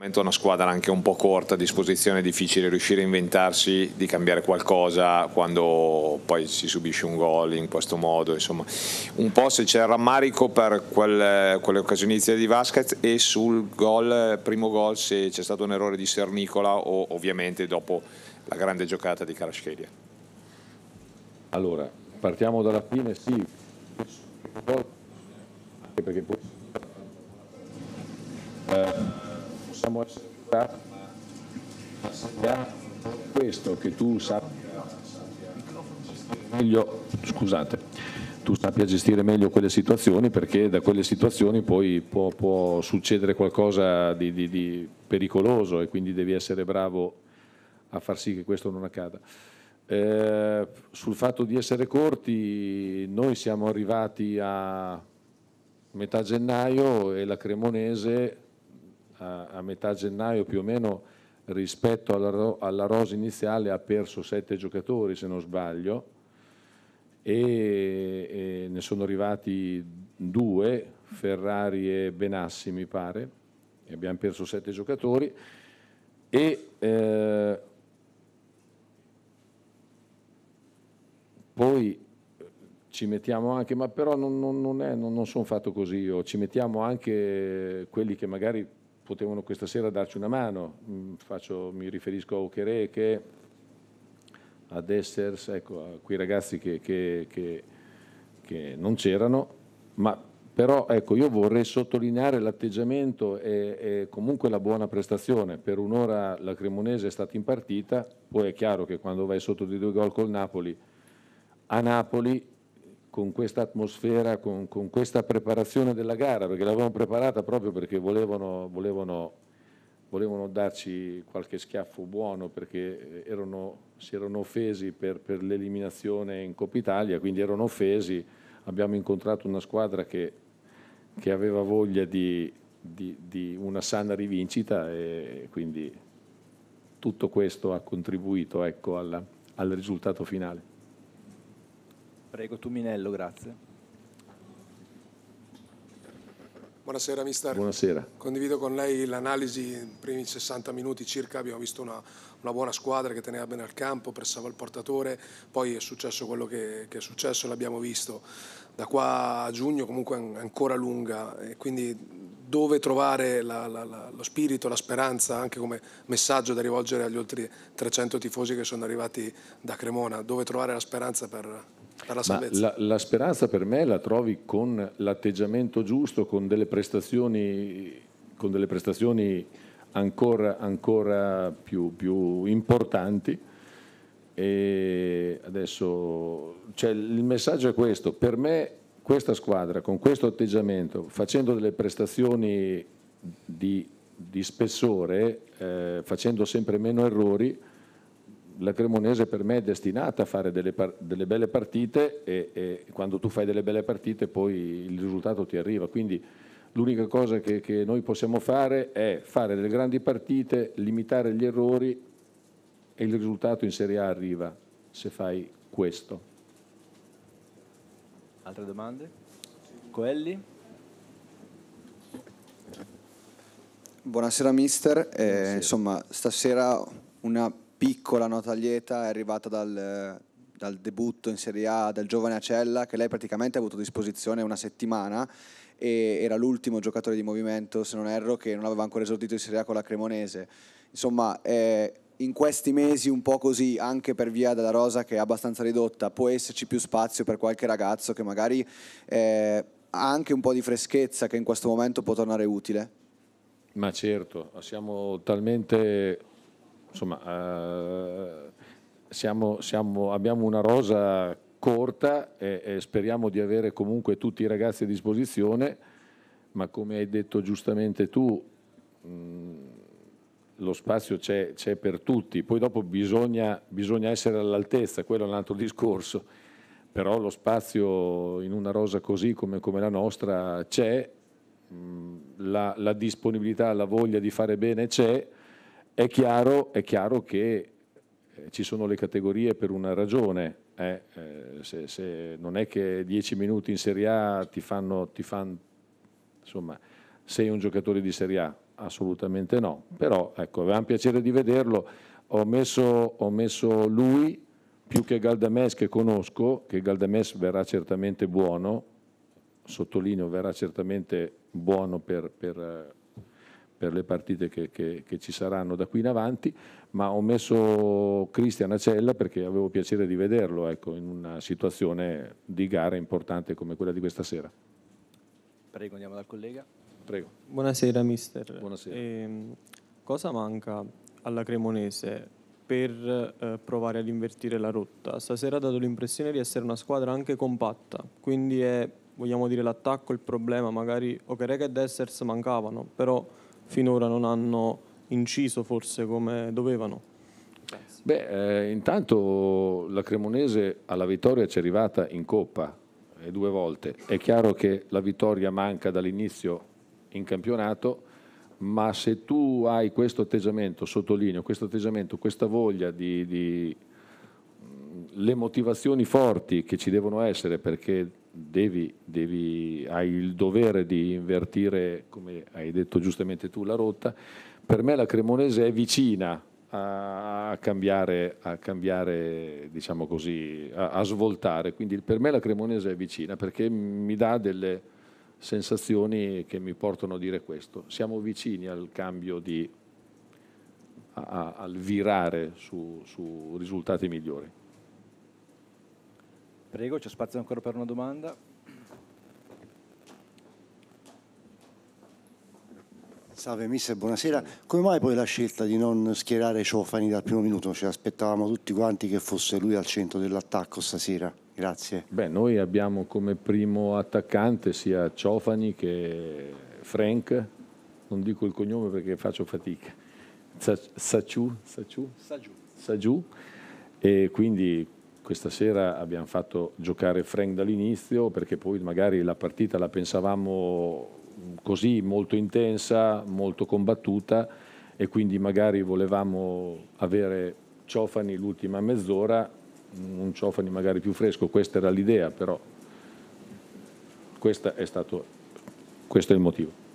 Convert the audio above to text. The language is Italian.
momento è una squadra anche un po' corta a disposizione, è difficile riuscire a inventarsi di cambiare qualcosa quando poi si subisce un gol in questo modo, insomma un po' se c'è il rammarico per quel, quelle occasioni iniziali di Vasquez e sul gol, primo gol se c'è stato un errore di Sernicola o ovviamente dopo la grande giocata di Karaschelia. Allora, partiamo dalla fine, sì, perché poi... Eh possiamo essere questo, che tu sappia meglio, scusate, tu sappia gestire meglio quelle situazioni perché da quelle situazioni poi può, può succedere qualcosa di, di, di, pericoloso e quindi devi essere bravo a far sì che questo non accada. Eh, sul fatto di essere corti, noi siamo arrivati a metà gennaio e la Cremonese a, a metà gennaio più o meno rispetto alla, alla rosa iniziale ha perso sette giocatori se non sbaglio e, e ne sono arrivati due, Ferrari e Benassi mi pare, e abbiamo perso sette giocatori e eh, poi ci mettiamo anche, ma però non, non, non, non sono fatto così io, ci mettiamo anche quelli che magari potevano questa sera darci una mano. Mm, faccio, mi riferisco a Ochere che ad Essers, ecco, a quei ragazzi che, che, che, che non c'erano, ma però ecco, io vorrei sottolineare l'atteggiamento e, e, comunque la buona prestazione. Per un'ora la Cremonese è stata in partita, poi è chiaro che quando vai sotto di due gol col Napoli, a Napoli con questa atmosfera, con, con, questa preparazione della gara, perché l'avevamo preparata proprio perché volevano, volevano, volevano darci qualche schiaffo buono, perché eh, erano, si erano offesi per, per l'eliminazione in Coppa Italia, quindi erano offesi, abbiamo incontrato una squadra che, che aveva voglia di, di, di una sana rivincita e quindi tutto questo ha contribuito ecco, alla, al risultato finale. Prego, Tuminello, grazie. Buonasera mister. Buonasera. Condivido con lei l'analisi, nei primi 60 minuti circa abbiamo visto una, una, buona squadra che teneva bene al campo, pressava il portatore, poi è successo quello che, che è successo, l'abbiamo visto. Da qua a giugno comunque è ancora lunga e quindi dove trovare la, la, la, lo spirito, la speranza, anche come messaggio da rivolgere agli oltre 300 tifosi che sono arrivati da Cremona, dove trovare la speranza per, la, la, speranza per me la trovi con l'atteggiamento giusto, con delle prestazioni, con delle prestazioni ancora, ancora più, più, importanti. E adesso cioè, il messaggio è questo, per me questa squadra con questo atteggiamento, facendo delle prestazioni di, di spessore, eh, facendo sempre meno errori, la Cremonese per me è destinata a fare delle, par delle belle partite e, e, quando tu fai delle belle partite poi il risultato ti arriva. Quindi l'unica cosa che, che, noi possiamo fare è fare delle grandi partite, limitare gli errori e il risultato in Serie A arriva se fai questo. Altre domande? Coelli? Buonasera mister, eh, Buonasera. insomma stasera una piccola nota lieta è arrivata dal, dal debutto in Serie A del giovane Acella che lei praticamente ha avuto a disposizione una settimana e era l'ultimo giocatore di movimento, se non erro, che non aveva ancora esordito in Serie A con la Cremonese. Insomma, eh, in questi mesi un po' così, anche per via della rosa che è abbastanza ridotta, può esserci più spazio per qualche ragazzo che magari eh, ha anche un po' di freschezza che in questo momento può tornare utile. Ma certo, siamo talmente insomma, eh, siamo, siamo, abbiamo una rosa corta e, e, speriamo di avere comunque tutti i ragazzi a disposizione, ma come hai detto giustamente tu, mh, mm, lo spazio c'è, per tutti, poi dopo bisogna, bisogna essere all'altezza, quello è un altro discorso, però lo spazio in una rosa così come, come la nostra c'è, mm, la, la disponibilità, la voglia di fare bene c'è, è chiaro, è chiaro che eh, ci sono le categorie per una ragione. Eh, eh? Se, se non è che dieci minuti in Serie A ti fanno, ti fanno, insomma, sei un giocatore di Serie A? Assolutamente no. Però ecco, un piacere di vederlo. Ho messo, ho messo lui più che Galdames che conosco, che Galdames verrà certamente buono, sottolineo verrà certamente buono per, per eh, per le partite che, che, che, ci saranno da qui in avanti, ma ho messo Cristian a cella perché avevo piacere di vederlo ecco, in una situazione di gara importante come quella di questa sera. Prego, andiamo dal collega. Prego. Buonasera mister. Buonasera. Eh, cosa manca alla Cremonese per eh, provare ad invertire la rotta? Stasera ha dato l'impressione di essere una squadra anche compatta, quindi è, vogliamo dire l'attacco il problema, magari Okereka e Dessers mancavano, però finora non hanno inciso forse come dovevano. Beh, eh, intanto la Cremonese alla vittoria ci è arrivata in Coppa eh, due volte. È chiaro che la vittoria manca dall'inizio in campionato, ma se tu hai questo atteggiamento, sottolineo, questo atteggiamento, questa voglia di, di le motivazioni forti che ci devono essere perché devi, devi, hai il dovere di invertire, come hai detto giustamente tu, la rotta, per me la Cremonese è vicina a, cambiare, a cambiare diciamo così, a, a, svoltare. Quindi per me la Cremonese è vicina perché mi dà delle sensazioni che mi portano a dire questo. Siamo vicini al cambio di, a, al virare su, su risultati migliori. Prego, c'è spazio ancora per una domanda. Salve mister, buonasera. Come mai poi la scelta di non schierare Ciofani dal primo minuto? Ci aspettavamo tutti quanti che fosse lui al centro dell'attacco stasera. Grazie. Beh, noi abbiamo come primo attaccante sia Ciofani che Frank, non dico il cognome perché faccio fatica, Saciu, Saciu? Sagiù. Sagiù. E quindi questa sera abbiamo fatto giocare Frank dall'inizio perché poi magari la partita la pensavamo così molto intensa, molto combattuta e quindi magari volevamo avere Ciofani l'ultima mezz'ora, un Ciofani magari più fresco, questa era l'idea però questo è, stato, questo è il motivo.